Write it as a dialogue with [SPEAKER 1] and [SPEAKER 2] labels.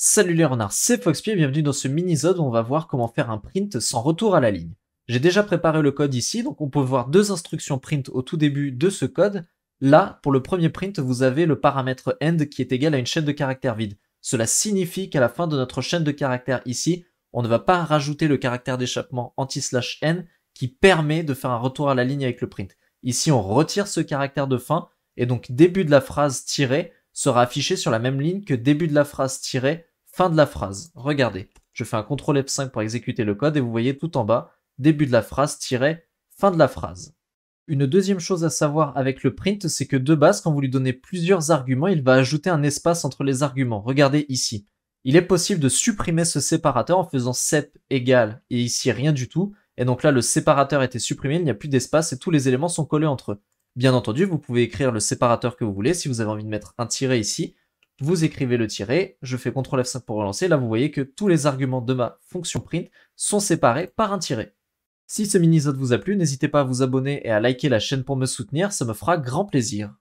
[SPEAKER 1] Salut les renards, c'est et bienvenue dans ce mini-zode où on va voir comment faire un print sans retour à la ligne. J'ai déjà préparé le code ici, donc on peut voir deux instructions print au tout début de ce code. Là, pour le premier print, vous avez le paramètre end qui est égal à une chaîne de caractères vide. Cela signifie qu'à la fin de notre chaîne de caractères ici, on ne va pas rajouter le caractère d'échappement anti-slash n qui permet de faire un retour à la ligne avec le print. Ici, on retire ce caractère de fin, et donc début de la phrase tirée sera affiché sur la même ligne que début de la phrase tirée Fin de la phrase. Regardez, je fais un CTRL F5 pour exécuter le code et vous voyez tout en bas, début de la phrase, tiret, fin de la phrase. Une deuxième chose à savoir avec le print, c'est que de base, quand vous lui donnez plusieurs arguments, il va ajouter un espace entre les arguments. Regardez ici. Il est possible de supprimer ce séparateur en faisant sep égal et ici rien du tout. Et donc là, le séparateur a été supprimé, il n'y a plus d'espace et tous les éléments sont collés entre eux. Bien entendu, vous pouvez écrire le séparateur que vous voulez. Si vous avez envie de mettre un tiret ici, vous écrivez le tiret, je fais CTRL F5 pour relancer, là vous voyez que tous les arguments de ma fonction print sont séparés par un tiret. Si ce mini-zode vous a plu, n'hésitez pas à vous abonner et à liker la chaîne pour me soutenir, ça me fera grand plaisir.